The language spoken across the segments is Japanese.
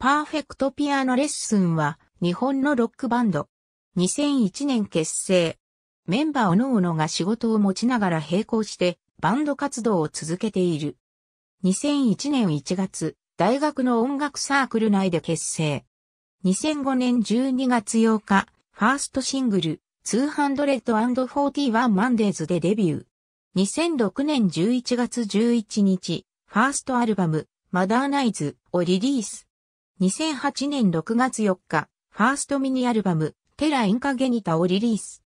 パーフェクトピアノレッスンは日本のロックバンド。2001年結成。メンバーのおのが仕事を持ちながら並行してバンド活動を続けている。2001年1月、大学の音楽サークル内で結成。2005年12月8日、ファーストシングル、241 Mondays でデビュー。2006年11月11日、ファーストアルバム、マダーナイズをリリース。2008年6月4日、ファーストミニアルバム、テラインカゲニタをリリース。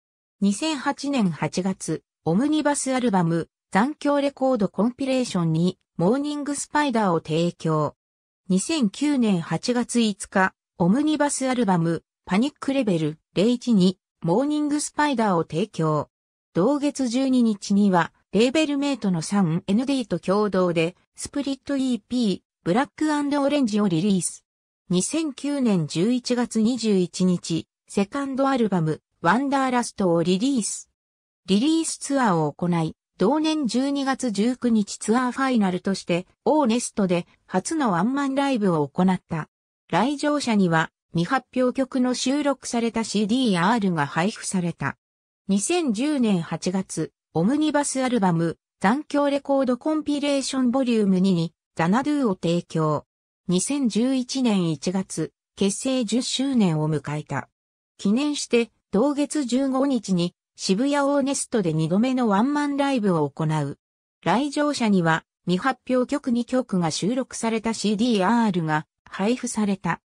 2008年8月、オムニバスアルバム、残響レコードコンピレーションに、モーニングスパイダーを提供。2009年8月5日、オムニバスアルバム、パニックレベル01に、モーニングスパイダーを提供。同月12日には、レーベルメイトの 3ND と共同で、スプリット EP、ブラックオレンジをリリース。2009年11月21日、セカンドアルバム、ワンダーラストをリリース。リリースツアーを行い、同年12月19日ツアーファイナルとして、オーネストで初のワンマンライブを行った。来場者には、未発表曲の収録された CDR が配布された。2010年8月、オムニバスアルバム、残響レコードコンピレーションボリューム2に、ザナドゥを提供。2011年1月、結成10周年を迎えた。記念して、同月15日に渋谷オーネストで2度目のワンマンライブを行う。来場者には未発表曲2曲が収録された CDR が配布された。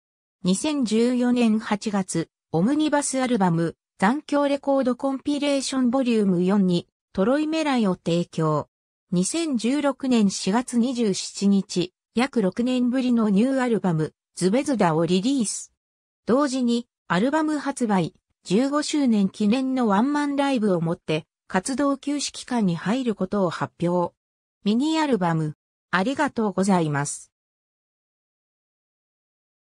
2014年8月、オムニバスアルバム残響レコードコンピレーションボリューム4にトロイメライを提供。2016年4月27日、約6年ぶりのニューアルバム、ズベズダをリリース。同時に、アルバム発売、15周年記念のワンマンライブをもって、活動休止期間に入ることを発表。ミニアルバム、ありがとうございます。